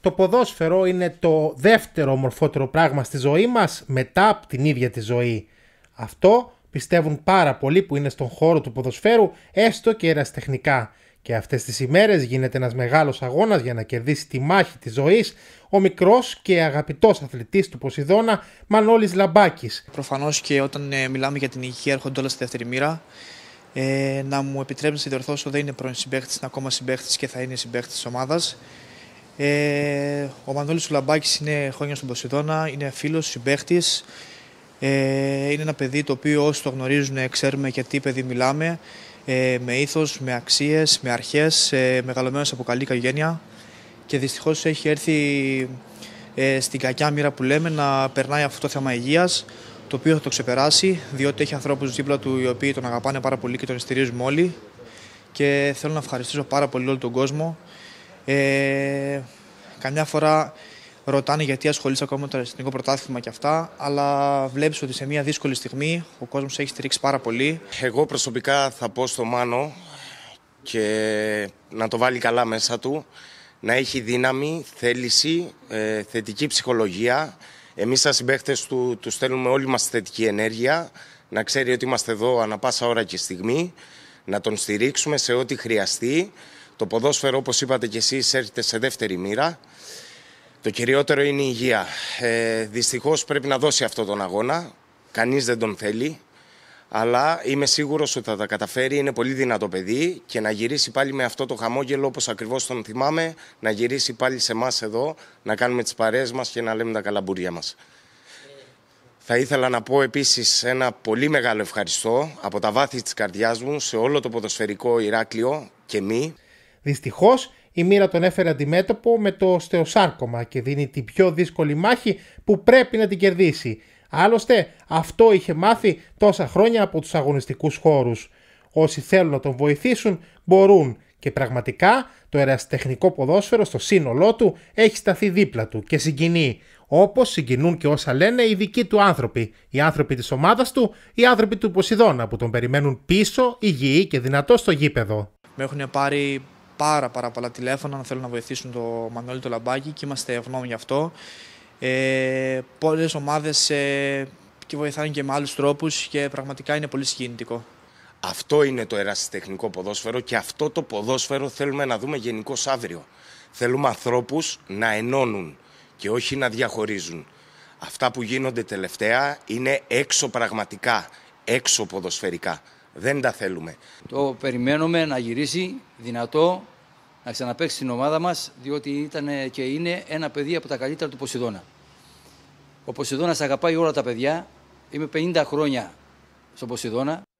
Το ποδόσφαιρο είναι το δεύτερο μορφότερο πράγμα στη ζωή μας μετά από την ίδια τη ζωή. Αυτό πιστεύουν πάρα πολλοί που είναι στον χώρο του ποδοσφαίρου έστω και εραστεχνικά. Και αυτές τις ημέρες γίνεται ένας μεγάλος αγώνας για να κερδίσει τη μάχη της ζωής ο μικρός και αγαπητός αθλητής του Ποσειδώνα Μανώλης Λαμπάκης. Προφανώς και όταν ε, μιλάμε για την υγεία έρχονται όλα στη δεύτερη μοίρα. Ε, να μου επιτρέψεις να διορθώσω, δεν είναι πρώην συμπαίχτη, είναι ακόμα συμπαίχτη και θα είναι συμπαίχτη της ομάδας. Ε, ο Μανώλης Σουλαμπάκης είναι χρόνια στον Ποσειδώνα, είναι φίλος, συμπαίχτης. Ε, είναι ένα παιδί το οποίο όσοι το γνωρίζουν ε, ξέρουμε για τι παιδί μιλάμε. Ε, με ήθος, με αξίες, με αρχές, ε, μεγαλωμένος από καλή οικογένεια. Και δυστυχώς έχει έρθει ε, στην κακιά μοίρα που λέμε να περνάει αυτό το θέμα υγείας το οποίο θα το ξεπεράσει, διότι έχει ανθρώπους δίπλα του οι οποίοι τον αγαπάνε πάρα πολύ και τον στηρίζουμε όλοι. Και θέλω να ευχαριστήσω πάρα πολύ όλο τον κόσμο ε, καμιά φορά ρωτάνε γιατί ασχολείσαι ακόμα με το εθνικό πρωτάθλημα και αυτά, αλλά βλέπεις ότι σε μια δύσκολη στιγμή ο κόσμος έχει στηρίξει πάρα πολύ. Εγώ προσωπικά θα πω στο Μάνο και να το βάλει καλά μέσα του, να έχει δύναμη, θέληση, ε, θετική ψυχολογία. Εμείς σαν συμπαίχτες του, του στέλνουμε όλη μας θετική ενέργεια, να ξέρει ότι είμαστε εδώ ανα πάσα ώρα και στιγμή, να τον στηρίξουμε σε ό,τι χρειαστεί. Το ποδόσφαιρο, όπως είπατε και εσείς, έρχεται σε δεύτερη μοίρα. Το κυριότερο είναι η υγεία. Ε, δυστυχώς πρέπει να δώσει αυτό τον αγώνα. Κανείς δεν τον θέλει. Αλλά είμαι σίγουρος ότι θα τα καταφέρει. Είναι πολύ δυνατό παιδί και να γυρίσει πάλι με αυτό το χαμόγελο όπως ακριβώς τον θυμάμαι. Να γυρίσει πάλι σε εμάς εδώ, να κάνουμε τις παρέες μας και να λέμε τα καλαμπούρια μας. Θα ήθελα να πω επίσης ένα πολύ μεγάλο ευχαριστώ από τα βάθη της καρδιάς μου σε όλο το ποδοσφαιρικό Ηράκλειο και μη. Δυστυχώς, η μοίρα τον έφερε αντιμέτωπο με το στεοσάρκωμα και δίνει την πιο δύσκολη μάχη που πρέπει να την κερδίσει. Άλλωστε, αυτό είχε μάθει τόσα χρόνια από τους αγωνιστικούς χώρους. Όσοι θέλουν να τον βοηθήσουν, μπορούν και πραγματικά το ερασιτεχνικό ποδόσφαιρο στο σύνολό του έχει σταθεί δίπλα του και συγκινεί. Όπως συγκινούν και όσα λένε οι δικοί του άνθρωποι, οι άνθρωποι της ομάδας του, οι άνθρωποι του Ποσειδώνα που τον περιμένουν πίσω, υγιή και δυνατό στο γήπεδο. Με έχουν πάρει πάρα, πάρα πολλά τηλέφωνα να θέλουν να βοηθήσουν το Μανώλη το λαμπάκι και είμαστε ευγνώμοι γι' αυτό. Ε, Πολλές ομάδες ε, και βοηθάνε και με άλλους τρόπους και πραγματικά είναι πολύ συγκινητικό. Αυτό είναι το ερασιτεχνικό ποδόσφαιρο και αυτό το ποδόσφαιρο θέλουμε να δούμε γενικώ αύριο. Θέλουμε ανθρώπους να ενώνουν και όχι να διαχωρίζουν. Αυτά που γίνονται τελευταία είναι έξω πραγματικά, έξω ποδοσφαιρικά. Δεν τα θέλουμε. Το περιμένουμε να γυρίσει δυνατό, να ξαναπαίξει στην ομάδα μας, διότι ήταν και είναι ένα παιδί από τα καλύτερα του Ποσειδώνα. Ο Ποσειδώνας αγαπάει όλα τα παιδιά. Είμαι 50 χρόνια στον Ποσειδώνα.